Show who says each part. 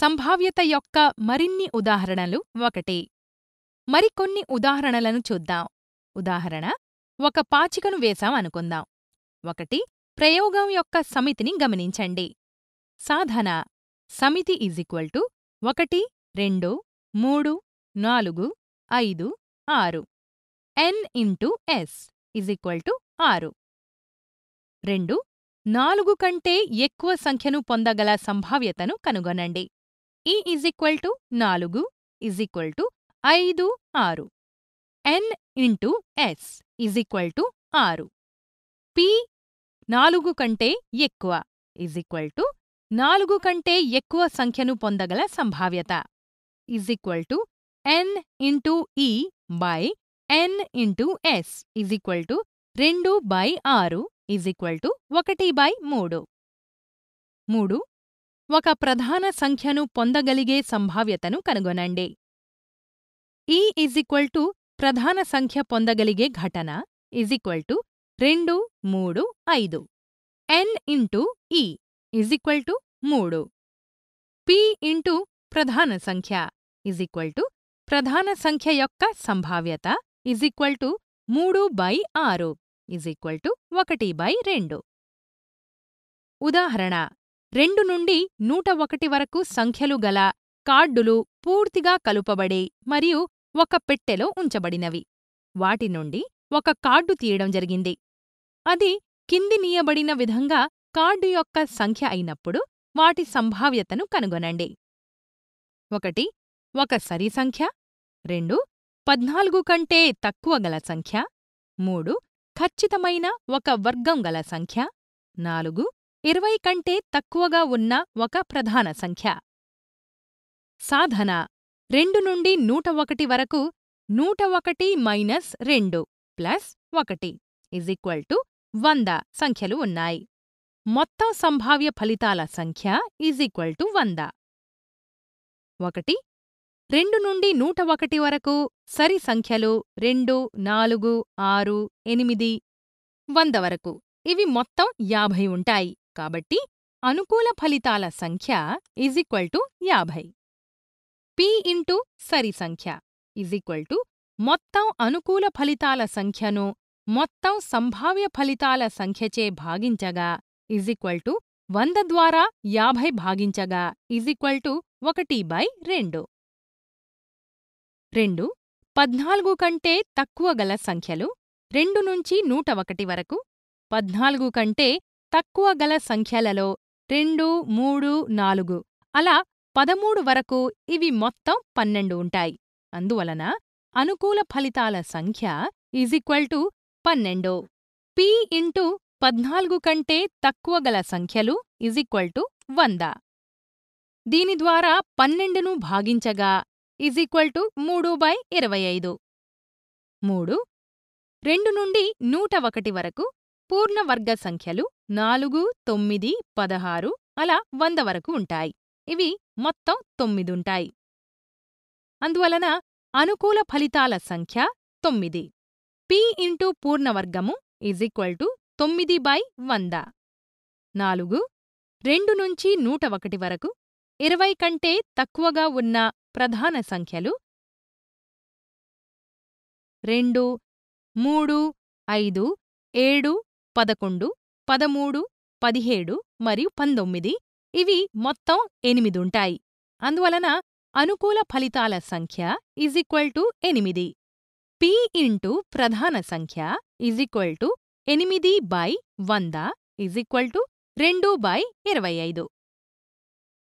Speaker 1: సంభావ్యత యొక్క మరిన్ని ఉదాహరణలు ఒకటి మరికొన్ని ఉదాహరణలను చూద్దాం ఉదాహరణ ఒక పాచికను వేశాం అనుకుందాం ఒకటి ప్రయోగం యొక్క సమితిని గమనించండి సాధన సమితి ఈజ్ఈక్వల్ టు ఒకటి రెండు మూడు నాలుగు ఐదు ఆరు N into S is equal to ఆరు రెండు నాలుగు కంటే ఎక్కువ సంఖ్యను పొందగల సంభావ్యతను కనుగొనండి ఈ ఈజ్ ఈక్వల్ టు నాలుగు ఈజ్ ఈక్వల్ టు ఐదు ఆరు N into S is equal to ఆరు పి నాలుగు కంటే ఎక్కువ ఈజ్ ఈక్వల్ టు నాలుగు కంటే ఎక్కువ సంఖ్యను పొందగల సంభావ్యత is equal to N into E by N into S is equal to రెండు బై ఆరు ఈజ్ ఈక్వల్ టు ఒకటి బై మూడు మూడు ఒక ప్రధాన సంఖ్యను పొందగలిగే సంభావ్యతను కనుగొనండి ఈ ఈజ్ఈక్వల్ టు ప్రధాన సంఖ్య పొందగలిగే ఘటన ఈజ్ఈక్వల్ టు రెండు మూడు ఐదు N into E is equal to మూడు పి ఇంటూ ప్రధాన సంఖ్య ఈజ్ఈక్వల్ టు ప్రధాన సంఖ్య యొక్క సంభావ్యత ఇజిక్వల్ టు మూడు బై ఆరు ఈజ్ఈక్వల్ టు ఒకటి బై రెండు ఉదాహరణ రెండు నుండి నూట ఒకటి వరకు సంఖ్యలు గల కార్డులు పూర్తిగా కలుపబడే మరియు ఒక పెట్టెలో ఉంచబడినవి వాటి నుండి ఒక కార్డు తీయడం జరిగింది అది కింది నీయబడిన విధంగా కార్డు యొక్క సంఖ్య అయినప్పుడు వాటి సంభావ్యతను కనుగొనండి ఒకటి ఒక సరి సంఖ్య రెండు పద్నాలుగు కంటే తక్కువ గల సంఖ్య మూడు ఖచ్చితమైన ఒక వర్గం గల సంఖ్య నాలుగు ఇరవై కంటే తక్కువగా ఉన్న ఒక ప్రధాన సంఖ్య సాధన రెండు నుండి నూట ఒకటి వరకు నూట ఒకటి మైనస్ రెండు ప్లస్ ఒకటి ఇజ్ ఈక్వల్ టు వంద సంఖ్యలు ఉన్నాయి మొత్తం సంభావ్య ఫలితాల సంఖ్య ఈజ్ ఈక్వల్ టు వంద ఒకటి రెండు నుండి నూట ఒకటి వరకు సరి సంఖ్యలు రెండు నాలుగు ఆరు ఎనిమిది వంద వరకు ఇవి మొత్తం యాభై ఉంటాయి కాబట్టి అనుకూల ఫలితాల సంఖ్య ఈజ్ ఈక్వల్ టు యాభై పి ఇంటూ సరి సంఖ్య ఈజ్ ఈక్వల్ టు మొత్తం అనుకూల ఫలితాల సంఖ్యను మొత్తం సంభావ్య ఫలితాల సంఖ్యచే భాగించగా ఈజ్ ఈక్వల్ టు వంద ద్వారా యాభై భాగించగా ఈజ్ ఈక్వల్ టు ఒకటి బై రెండు రెండు పద్నాలుగు కంటే తక్కువ గల సంఖ్యలు రెండు నుంచి నూట ఒకటి వరకు పద్నాలుగు కంటే తక్కువ గల సంఖ్యలలో రెండు మూడు నాలుగు అలా పదమూడు వరకు ఇవి మొత్తం పన్నెండు ఉంటాయి అందువలన అనుకూల ఫలితాల సంఖ్య ఈజ్ ఈక్వల్ టు పన్నెండు పి ఇంటూ పద్నాలుగు కంటే తక్కువ గల సంఖ్యలు ఈజ్ ఈక్వల్ టు వంద దీని ద్వారా పన్నెండును భాగించగా ఈజ్ ఈక్వల్ టు మూడు బై ఇరవై ఐదు మూడు రెండు నుండి నూట ఒకటి వరకు పూర్ణవర్గ సంఖ్యలు నాలుగు తొమ్మిది పదహారు అలా వంద వరకు ఉంటాయి ఇవి మొత్తం తొమ్మిదుంటాయి అందువలన అనుకూల ఫలితాల సంఖ్య తొమ్మిది పి ఇంటూ పూర్ణవర్గము ఈజ్ ఈక్వల్ టు తొమ్మిది బై వంద నాలుగు రెండు నుంచి నూట ఒకటి వరకు ఇరవై కంటే తక్కువగా ఉన్న ప్రధాన సంఖ్యలు రెండు మూడు ఐదు ఏడు పదకొండు పదమూడు పదిహేడు మరియు పందొమ్మిది ఇవి మొత్తం ఎనిమిదుంటాయి అందువలన అనుకూల ఫలితాల సంఖ్య ఈజ్ ఈక్వల్ టు ఎనిమిది పి ఇంటూ ప్రధాన సంఖ్య ఈజ్ ఈక్వల్ టు ఎనిమిది బై వంద ఈజ్ ఈక్వల్ టు రెండు బై ఇరవై ఐదు